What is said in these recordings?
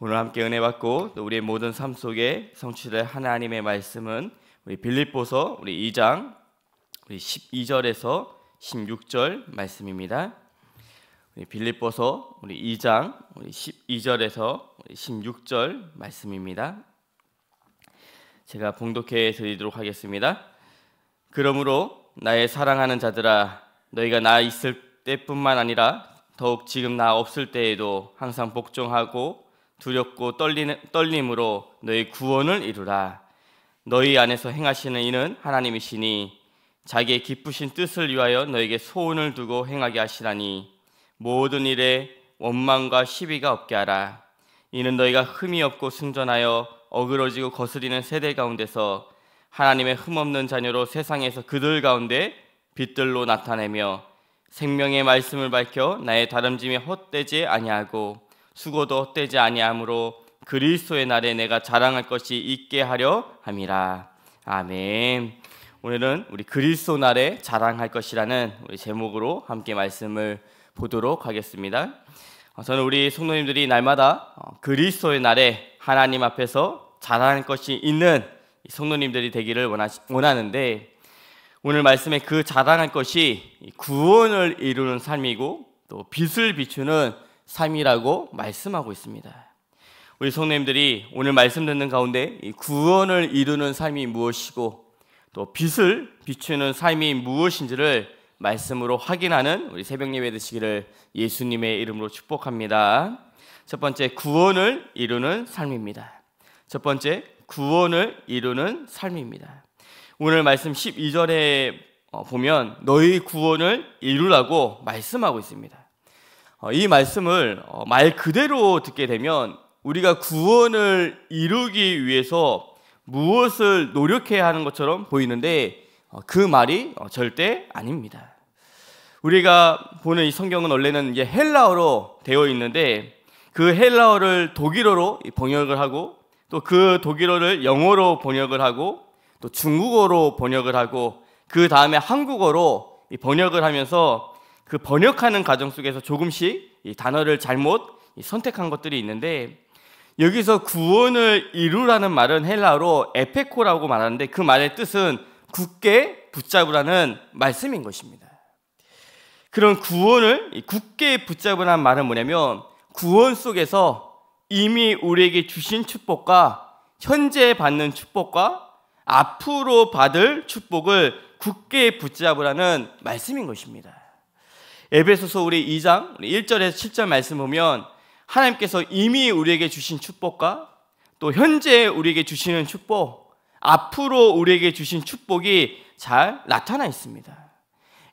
오늘 함께 은혜 받고 또 우리의 모든 삶 속에 성취될 하나님의 말씀은 우리 빌립보서 우리 2장 우리 12절에서 16절 말씀입니다. 우리 빌립보서 우리 2장 우리 12절에서 우리 16절 말씀입니다. 제가 봉독해 드리도록 하겠습니다. 그러므로 나의 사랑하는 자들아 너희가 나 있을 때뿐만 아니라 더욱 지금 나 없을 때에도 항상 복종하고 두렵고 떨림으로 너희 구원을 이루라. 너희 안에서 행하시는 이는 하나님이시니 자기의 기쁘신 뜻을 위하여 너에게 소원을 두고 행하게 하시라니 모든 일에 원망과 시비가 없게 하라. 이는 너희가 흠이 없고 순전하여 어그러지고 거스리는 세대 가운데서 하나님의 흠없는 자녀로 세상에서 그들 가운데 빛들로 나타내며 생명의 말씀을 밝혀 나의 다름짐이 헛되지 아니하고 수고도 떼지 아니하므로 그리스도의 날에 내가 자랑할 것이 있게 하려 함이라. 아멘. 오늘은 우리 그리스도 날에 자랑할 것이라는 우리 제목으로 함께 말씀을 보도록 하겠습니다. 어, 저는 우리 성도님들이 날마다 어, 그리스도의 날에 하나님 앞에서 자랑할 것이 있는 성도님들이 되기를 원하는데 오늘 말씀에 그 자랑할 것이 구원을 이루는 삶이고 또 빛을 비추는 삶이라고 말씀하고 있습니다. 우리 성님들이 오늘 말씀 듣는 가운데 구원을 이루는 삶이 무엇이고 또 빛을 비추는 삶이 무엇인지를 말씀으로 확인하는 우리 새벽 예배 되시기를 예수님의 이름으로 축복합니다. 첫 번째 구원을 이루는 삶입니다. 첫 번째 구원을 이루는 삶입니다. 오늘 말씀 12절에 어, 보면 너희 구원을 이루라고 말씀하고 있습니다. 어, 이 말씀을 어, 말 그대로 듣게 되면 우리가 구원을 이루기 위해서 무엇을 노력해야 하는 것처럼 보이는데 어, 그 말이 절대 아닙니다. 우리가 보는 이 성경은 원래는 이제 헬라어로 되어 있는데 그 헬라어를 독일어로 번역을 하고 또 그 독일어를 영어로 번역을 하고 또 중국어로 번역을 하고 그 다음에 한국어로 번역을 하면서 그 번역하는 과정 속에서 조금씩 이 단어를 잘못 선택한 것들이 있는데 여기서 구원을 이루라는 말은 헬라어로 에페코라고 말하는데 그 말의 뜻은 굳게 붙잡으라는 말씀인 것입니다. 그런 구원을 굳게 붙잡으라는 말은 뭐냐면 구원 속에서 이미 우리에게 주신 축복과 현재 받는 축복과 앞으로 받을 축복을 굳게 붙잡으라는 말씀인 것입니다. 에베소서 우리 2장 1절에서 7절 말씀 보면 하나님께서 이미 우리에게 주신 축복과 또 현재 우리에게 주시는 축복, 앞으로 우리에게 주신 축복이 잘 나타나 있습니다.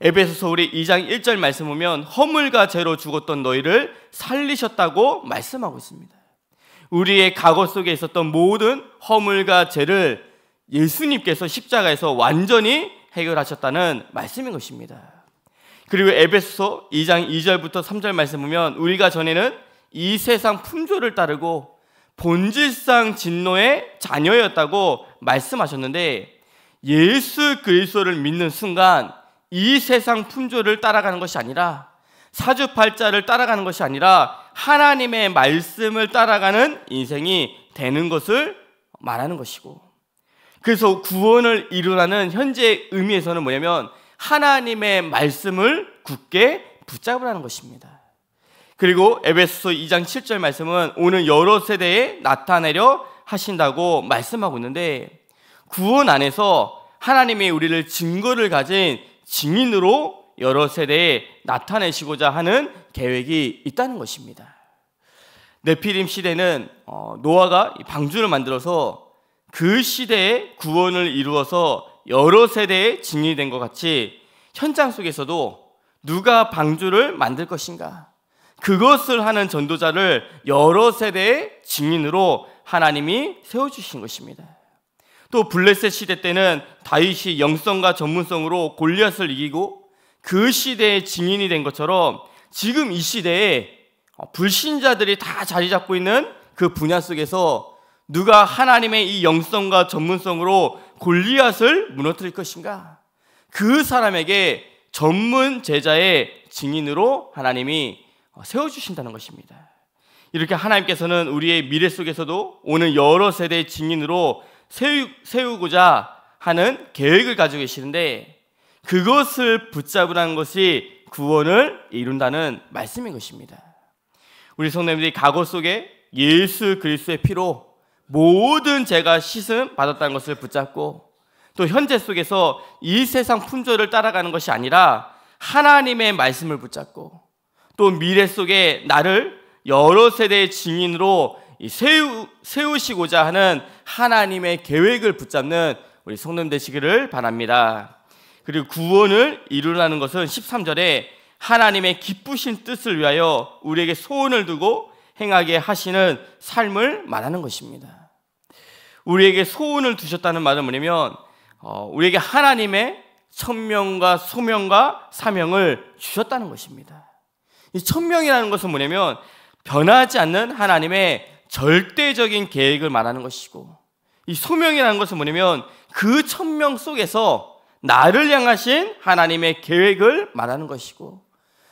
에베소서 우리 2장 1절 말씀 보면 허물과 죄로 죽었던 너희를 살리셨다고 말씀하고 있습니다. 우리의 과거 속에 있었던 모든 허물과 죄를 예수님께서 십자가에서 완전히 해결하셨다는 말씀인 것입니다. 그리고 에베소 2장 2절부터 3절 말씀 보면 우리가 전에는 이 세상 품조를 따르고 본질상 진노의 자녀였다고 말씀하셨는데 예수 그리스도를 믿는 순간 이 세상 품조를 따라가는 것이 아니라 사주팔자를 따라가는 것이 아니라 하나님의 말씀을 따라가는 인생이 되는 것을 말하는 것이고 그래서 구원을 이루라는 현재의 의미에서는 뭐냐면 하나님의 말씀을 굳게 붙잡으라는 것입니다. 그리고 에베소서 2장 7절 말씀은 오늘 여러 세대에 나타내려 하신다고 말씀하고 있는데 구원 안에서 하나님이 우리를 증거를 가진 증인으로 여러 세대에 나타내시고자 하는 계획이 있다는 것입니다. 네피림 시대는 어, 노아가 방주를 만들어서 그 시대에 구원을 이루어서 여러 세대에 증인이 된 것 같이 현장 속에서도 누가 방주를 만들 것인가 그것을 하는 전도자를 여러 세대의 증인으로 하나님이 세워주신 것입니다. 또 블레셋 시대 때는 다윗이 영성과 전문성으로 골리앗을 이기고 그 시대의 증인이 된 것처럼 지금 이 시대에 불신자들이 다 자리 잡고 있는 그 분야 속에서 누가 하나님의 이 영성과 전문성으로 골리앗을 무너뜨릴 것인가? 그 사람에게 전문 제자의 증인으로 하나님이 세워주신다는 것입니다. 이렇게 하나님께서는 우리의 미래 속에서도 오는 여러 세대의 증인으로 세우, 고자 하는 계획을 가지고 계시는데 그것을 붙잡으라는 것이 구원을 이룬다는 말씀인 것입니다. 우리 성도님들이 과거 속에 예수 그리스도의 피로 모든 제가 씻음 받았다는 것을 붙잡고 또 현재 속에서 이 세상 품절을 따라가는 것이 아니라 하나님의 말씀을 붙잡고 또 미래 속에 나를 여러 세대의 증인으로 세우, 세우시고자 하는 하나님의 계획을 붙잡는 우리 성년 되시기를 바랍니다. 그리고 구원을 이루라는 것은 13절에 하나님의 기쁘신 뜻을 위하여 우리에게 소원을 두고 행하게 하시는 삶을 말하는 것입니다. 우리에게 소원을 두셨다는 말은 뭐냐면 어, 우리에게 하나님의 천명과 소명과 사명을 주셨다는 것입니다. 이 천명이라는 것은 뭐냐면 변하지 않는 하나님의 절대적인 계획을 말하는 것이고 이 소명이라는 것은 뭐냐면 그 천명 속에서 나를 향하신 하나님의 계획을 말하는 것이고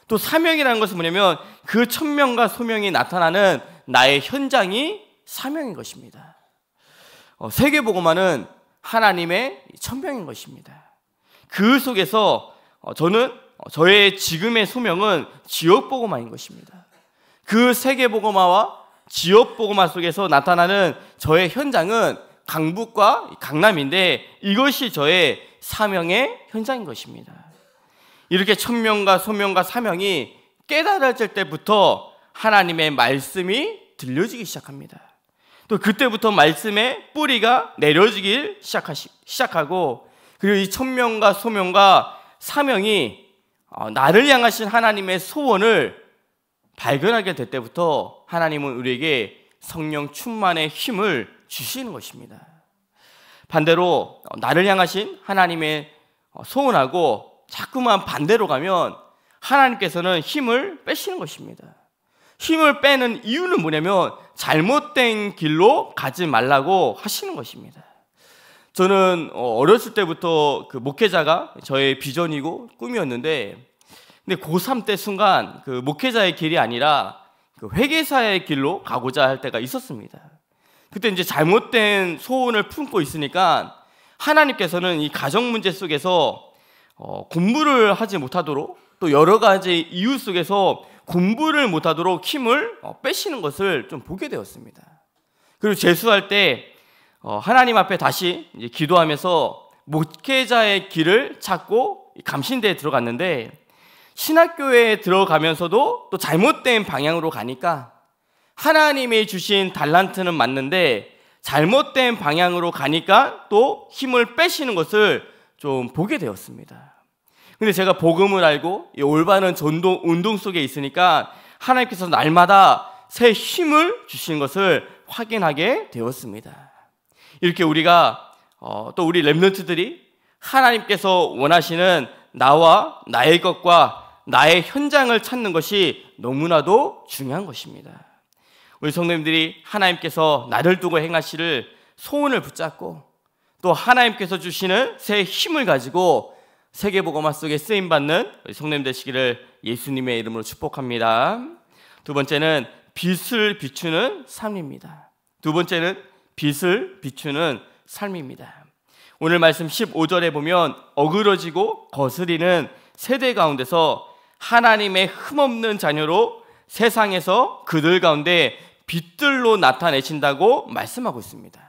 또 사명이라는 것은 뭐냐면 그 천명과 소명이 나타나는 나의 현장이 사명인 것입니다. 어, 세계보고만은 하나님의 천명인 것입니다. 그 속에서 어, 저는 어, 저의 지금의 소명은 지역보고마인 것입니다. 그 세계보고마와 지역보고마 속에서 나타나는 저의 현장은 강북과 강남인데 이것이 저의 사명의 현장인 것입니다. 이렇게 천명과 소명과 사명이 깨달아질 때부터 하나님의 말씀이 들려지기 시작합니다. 또 그때부터 말씀의 뿌리가 내려지길 시작하시, 시작하고 그리고 이 천명과 소명과 사명이 어, 나를 향하신 하나님의 소원을 발견하게 될 때부터 하나님은 우리에게 성령 충만의 힘을 주시는 것입니다. 반대로 어, 나를 향하신 하나님의 어, 소원하고 자꾸만 반대로 가면 하나님께서는 힘을 빼시는 것입니다. 힘을 빼는 이유는 뭐냐면 잘못된 길로 가지 말라고 하시는 것입니다. 저는 어, 어렸을 때부터 그 목회자가 저의 비전이고 꿈이었는데 근데 고3 때 순간 그 목회자의 길이 아니라 그 회계사의 길로 가고자 할 때가 있었습니다. 그때 이제 잘못된 소원을 품고 있으니까 하나님께서는 이 가정 문제 속에서 어, 공부를 하지 못하도록 또 여러 가지 이유 속에서 공부를 못하도록 힘을 어, 빼시는 것을 좀 보게 되었습니다. 그리고 재수할 때 어, 하나님 앞에 다시 기도하면서 목회자의 길을 찾고 감신대에 들어갔는데 신학교에 들어가면서도 또 잘못된 방향으로 가니까 하나님이 주신 달란트는 맞는데 잘못된 방향으로 가니까 또 힘을 빼시는 것을 좀 보게 되었습니다. 근데 제가 복음을 알고 올바른 전동 운동 속에 있으니까 하나님께서 날마다 새 힘을 주신 것을 확인하게 되었습니다. 이렇게 우리가 어, 또 우리 렘넌트들이 하나님께서 원하시는 나와 나의 것과 나의 현장을 찾는 것이 너무나도 중요한 것입니다. 우리 성도님들이 하나님께서 나를 두고 행하시를 소원을 붙잡고 또 하나님께서 주시는 새 힘을 가지고 세계보고화 속에 쓰임 받는 성님 되시기를 예수님의 이름으로 축복합니다. 두 번째는 빛을 비추는 삶입니다. 두 번째는 빛을 비추는 삶입니다. 오늘 말씀 15절에 보면 어그러지고 거스리는 세대 가운데서 하나님의 흠없는 자녀로 세상에서 그들 가운데 빛들로 나타내신다고 말씀하고 있습니다.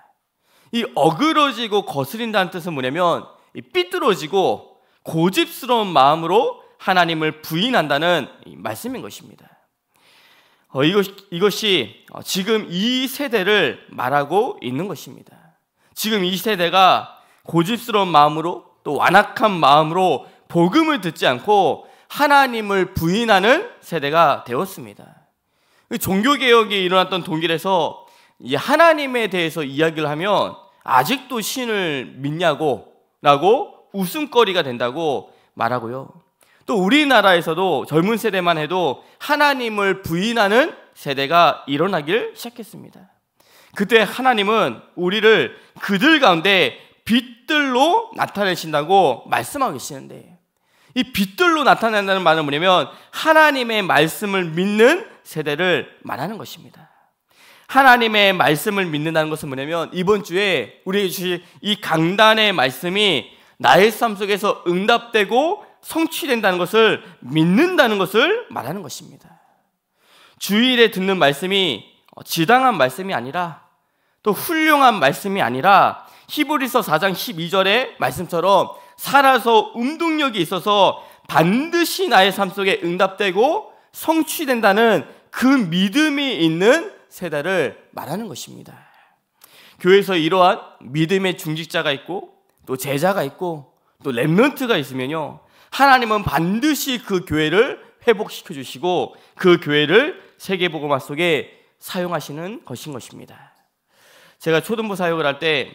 이 어그러지고 거스린다는 뜻은 뭐냐면 삐뚤어지고 고집스러운 마음으로 하나님을 부인한다는 말씀인 것입니다. 어, 이것, 이것이 어, 지금 이 세대를 말하고 있는 것입니다. 지금 이 세대가 고집스러운 마음으로 또 완악한 마음으로 복음을 듣지 않고 하나님을 부인하는 세대가 되었습니다. 그 종교개혁이 일어났던 독일에서 하나님에 대해서 이야기를 하면 아직도 신을 믿냐고 라고 웃음거리가 된다고 말하고요. 또 우리나라에서도 젊은 세대만 해도 하나님을 부인하는 세대가 일어나길 시작했습니다. 그때 하나님은 우리를 그들 가운데 빛들로 나타내신다고 말씀하고 계시는데 이 빛들로 나타낸다는 말은 뭐냐면 하나님의 말씀을 믿는 세대를 말하는 것입니다. 하나님의 말씀을 믿는다는 것은 뭐냐면 이번 주에 우리 주이 강단의 말씀이 나의 삶 속에서 응답되고 성취된다는 것을 믿는다는 것을 말하는 것입니다. 주일에 듣는 말씀이 어, 지당한 말씀이 아니라 또 훌륭한 말씀이 아니라 히브리서 4장 12절의 말씀처럼 살아서 운동력이 있어서 반드시 나의 삶 속에 응답되고 성취된다는 그 믿음이 있는 세대를 말하는 것입니다. 교회에서 이러한 믿음의 중직자가 있고 또 제자가 있고 또 랩런트가 있으면요. 하나님은 반드시 그 교회를 회복시켜 주시고 그 교회를 세계복음화 속에 사용하시는 것인 것입니다. 제가 초등부 사역을 할 때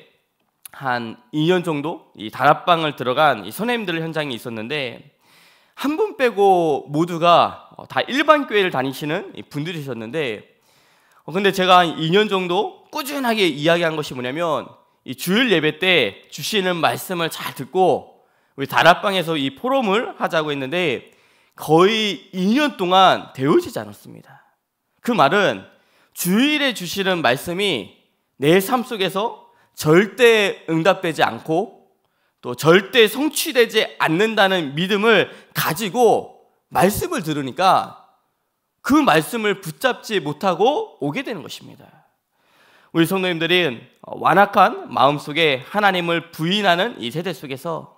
한 2년 정도 이 다락방을 들어간 이 선생님들 현장에 있었는데 한 분 빼고 모두가 어, 다 일반 교회를 다니시는 분들이셨는데 어, 근데 제가 한 2년 정도 꾸준하게 이야기한 것이 뭐냐면 이 주일 예배 때 주시는 말씀을 잘 듣고 우리 다락방에서 이 포럼을 하자고 했는데 거의 2년 동안 되어지지 않았습니다. 그 말은 주일에 주시는 말씀이 내 삶 속에서 절대 응답되지 않고 또 절대 성취되지 않는다는 믿음을 가지고 말씀을 들으니까 그 말씀을 붙잡지 못하고 오게 되는 것입니다. 우리 성도님들은 완악한 마음속에 하나님을 부인하는 이 세대 속에서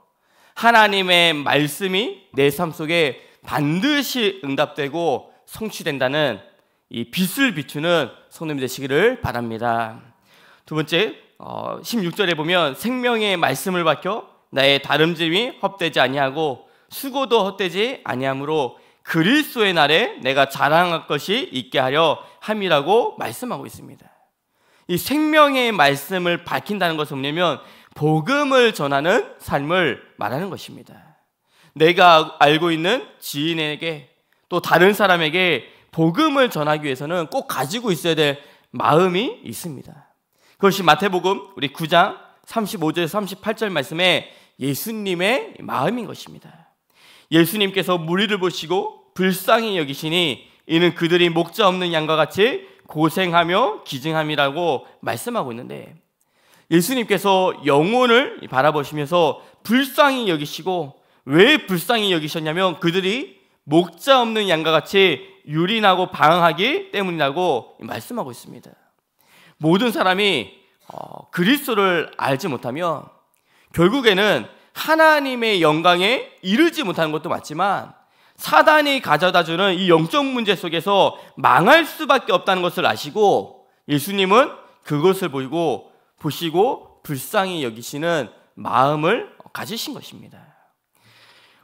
하나님의 말씀이 내 삶 속에 반드시 응답되고 성취된다는 이 빛을 비추는 성도님 되시기를 바랍니다. 두 번째, 16절에 어, 보면 생명의 말씀을 바뀌 나의 다름짐이 헛되지 아니하고 수고도 헛되지 아니하므로 그리스도의 날에 내가 자랑할 것이 있게 하려 함이라고 말씀하고 있습니다. 이 생명의 말씀을 밝힌다는 것은 뭐냐면 복음을 전하는 삶을 말하는 것입니다. 내가 알고 있는 지인에게 또 다른 사람에게 복음을 전하기 위해서는 꼭 가지고 있어야 될 마음이 있습니다. 그것이 마태복음 우리 9장 3 5절 38절 말씀에 예수님의 마음인 것입니다. 예수님께서 무리를 보시고 불쌍히 여기시니 이는 그들이 목자 없는 양과 같이 고생하며 기증함이라고 말씀하고 있는데 예수님께서 영혼을 바라보시면서 불쌍히 여기시고 왜 불쌍히 여기셨냐면 그들이 목자 없는 양과 같이 유린하고 방황하기 때문이라고 말씀하고 있습니다. 모든 사람이 어, 그리스도를 알지 못하면 결국에는 하나님의 영광에 이르지 못하는 것도 맞지만 사단이 가져다주는 이 영적 문제 속에서 망할 수밖에 없다는 것을 아시고 예수님은 그것을 보이고 보시고 불쌍히 여기시는 마음을 가지신 것입니다.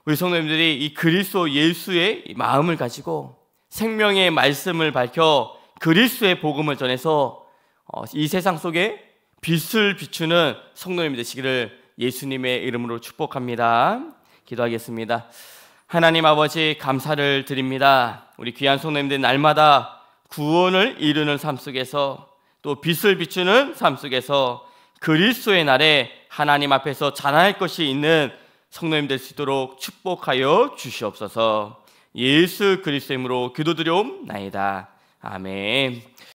우리 성도님들이 이 그리스도 예수의 마음을 가지고 생명의 말씀을 밝혀 그리스도의 복음을 전해서 어, 이 세상 속에 빛을 비추는 성도님 되시기를 예수님의 이름으로 축복합니다. 기도하겠습니다. 하나님 아버지 감사를 드립니다. 우리 귀한 성도님들 날마다 구원을 이루는 삶 속에서 또 빛을 비추는 삶 속에서 그리스도의 날에 하나님 앞에서 자랑할 것이 있는 성도님 될수 있도록 축복하여 주시옵소서. 예수 그리스도의 이름으로 기도드려옵나이다. 아멘.